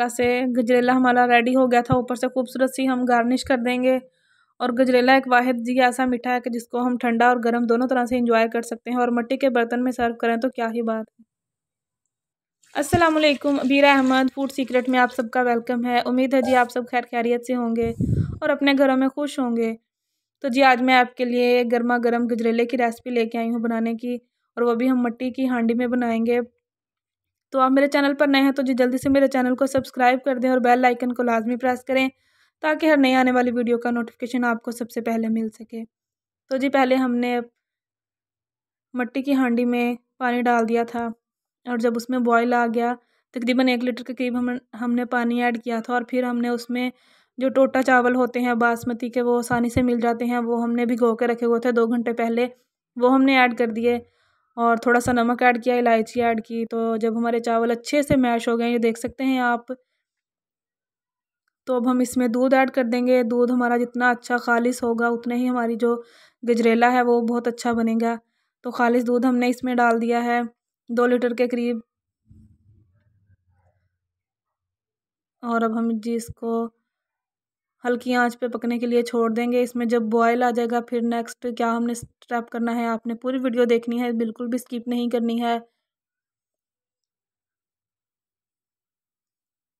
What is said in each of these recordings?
से गजरेला हमारा रेडी हो गया था ऊपर से खूबसूरत सी हम गार्निश कर देंगे और गजरेला एक वाहिद जी ऐसा मीठा है कि जिसको हम ठंडा और गर्म दोनों तरह से इंजॉय कर सकते हैं और मट्टी के बर्तन में सर्व करें तो क्या ही बात है अस्सलाम वालेकुम अहमद फूड सीक्रेट में आप सबका वेलकम है उम्मीद है जी आप सब खैर खैरियत से होंगे और अपने घरों में खुश होंगे तो जी आज मैं आपके लिए गर्मा गर्म गजरेले की रेसिपी लेके आई हूँ बनाने की और वो भी हम मट्टी की हांडी में बनाएंगे तो आप मेरे चैनल पर नए हैं तो जी जल्दी से मेरे चैनल को सब्सक्राइब कर दें और बेल आइकन को लाजमी प्रेस करें ताकि हर नई आने वाली वीडियो का नोटिफिकेशन आपको सबसे पहले मिल सके तो जी पहले हमने मट्टी की हांडी में पानी डाल दिया था और जब उसमें बॉयल आ गया तकरीबन एक लीटर के करीब हम हमने पानी ऐड किया था और फिर हमने उसमें जो टोटा चावल होते हैं बासमती के वो आसानी से मिल जाते हैं वो हमने भिगो के रखे हुए थे दो घंटे पहले वो हमने ऐड कर दिए और थोड़ा सा नमक ऐड किया इलायची ऐड की तो जब हमारे चावल अच्छे से मैश हो गए ये देख सकते हैं आप तो अब हम इसमें दूध ऐड कर देंगे दूध हमारा जितना अच्छा खालिश होगा उतना ही हमारी जो गजरेला है वो बहुत अच्छा बनेगा तो खालिश दूध हमने इसमें डाल दिया है दो लीटर के करीब और अब हम जी इसको हल्की आंच पे पकने के लिए छोड़ देंगे इसमें जब बॉयल आ जाएगा फिर नेक्स्ट क्या हमने स्टेप करना है आपने पूरी वीडियो देखनी है बिल्कुल भी स्किप नहीं करनी है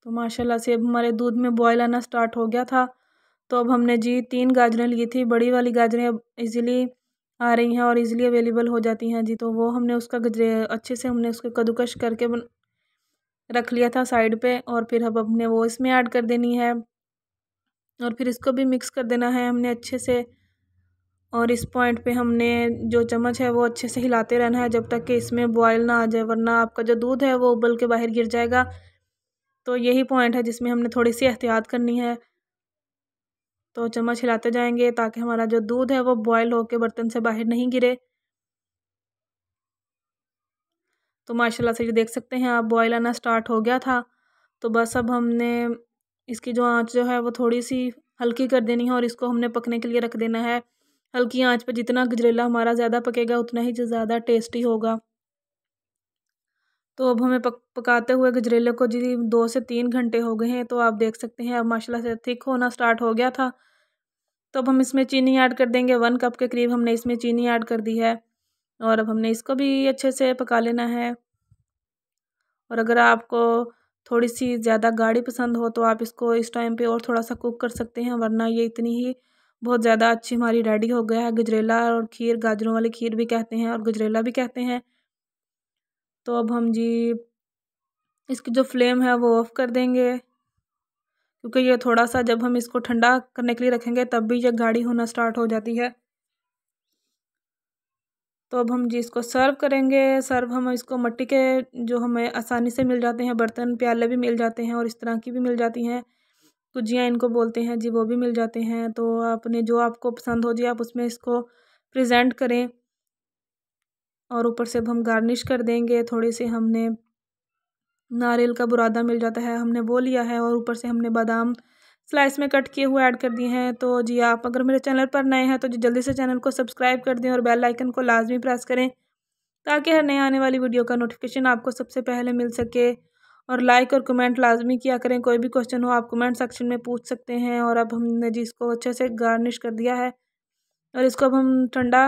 तो माशाल्लाह से अब हमारे दूध में बॉयल आना स्टार्ट हो गया था तो अब हमने जी तीन गाजरें ली थी बड़ी वाली गाजरें अब इजीली आ रही हैं और इजीली अवेलेबल हो जाती हैं जी तो वो हमने उसका गजरे अच्छे से हमने उसको कद्दूकश करके रख लिया था साइड पे और फिर अब हमने वो इसमें ऐड कर देनी है और फिर इसको भी मिक्स कर देना है हमने अच्छे से और इस पॉइंट पे हमने जो चम्मच है वो अच्छे से हिलाते रहना है जब तक कि इसमें बॉयल ना आ जाए वरना आपका जो दूध है वो उबल के बाहर गिर जाएगा तो यही पॉइंट है जिसमें हमने थोड़ी सी एहतियात करनी है तो चम्मच हिलाते जाएंगे ताकि हमारा जो दूध है वो बॉयल के बर्तन से बाहर नहीं गिरे तो माशाल्लाह से ये देख सकते हैं आप बॉयल आना स्टार्ट हो गया था तो बस अब हमने इसकी जो आँच जो है वो थोड़ी सी हल्की कर देनी है और इसको हमने पकने के लिए रख देना है हल्की आँच पर जितना गजरेला हमारा ज़्यादा पकेगा उतना ही ज़्यादा टेस्टी होगा तो अब हमें पक पकाते हुए गजरेले को जी दो से तीन घंटे हो गए हैं तो आप देख सकते हैं अब माशाल्लाह से थिक होना स्टार्ट हो गया था तो अब हम इसमें चीनी ऐड कर देंगे वन कप के करीब हमने इसमें चीनी ऐड कर दी है और अब हमने इसको भी अच्छे से पका लेना है और अगर आपको थोड़ी सी ज़्यादा गाढ़ी पसंद हो तो आप इसको इस टाइम पे और थोड़ा सा कुक कर सकते हैं वरना ये इतनी ही बहुत ज़्यादा अच्छी हमारी रेडी हो गया है गजरेला और खीर गाजरों वाली खीर भी कहते हैं और गजरेला भी कहते हैं तो अब हम जी इसकी जो फ्लेम है वो ऑफ़ कर देंगे क्योंकि ये थोड़ा सा जब हम इसको ठंडा करने के लिए रखेंगे तब भी ये गाढ़ी होना स्टार्ट हो जाती है तो अब हम जी इसको सर्व करेंगे सर्व हम इसको मट्टी के जो हमें आसानी से मिल जाते हैं बर्तन प्याले भी मिल जाते हैं और इस तरह की भी मिल जाती हैं कुजियाँ इनको बोलते हैं जी वो भी मिल जाते हैं तो आपने जो आपको पसंद हो जी आप उसमें इसको प्रेजेंट करें और ऊपर से अब हम गार्निश कर देंगे थोड़े से हमने नारियल का बुरादा मिल जाता है हमने वो लिया है और ऊपर से हमने बादाम स्लाइस में कट किए हुए ऐड कर दिए हैं तो जी आप अगर मेरे चैनल पर नए हैं तो जी जल्दी से चैनल को सब्सक्राइब कर दें और बेल आइकन को लाजमी प्रेस करें ताकि हर नए आने वाली वीडियो का नोटिफिकेशन आपको सबसे पहले मिल सके और लाइक और कमेंट लाजमी किया करें कोई भी क्वेश्चन हो आप कमेंट सेक्शन में पूछ सकते हैं और अब हमने जी इसको अच्छे से गार्निश कर दिया है और इसको अब हम ठंडा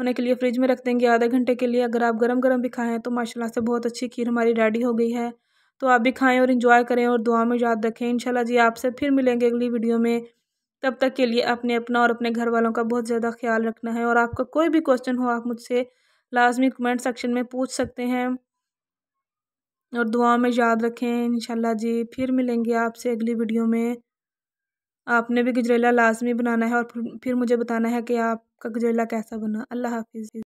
होने के लिए फ्रिज में रख देंगे आधे घंटे के लिए अगर आप गर्म गर्म भी खाएँ तो माशाल्लाह से बहुत अच्छी खीर हमारी रेडी हो गई है तो आप भी खाएँ और इन्जॉय करें और दुआ में याद रखें इंशाल्लाह जी आपसे फिर मिलेंगे अगली वीडियो में तब तक के लिए अपने अपना और अपने घर वालों का बहुत ज़्यादा ख्याल रखना है और आपका कोई भी क्वेश्चन हो आप मुझसे लाजमी कमेंट सेक्शन में पूछ सकते हैं और दुआ में याद रखें इनशाला जी फिर मिलेंगे आपसे अगली वीडियो में आपने भी गजरेला लाजमी बनाना है और फिर मुझे बताना है कि आपका गजरेला कैसा बना अल्लाह हाफिज़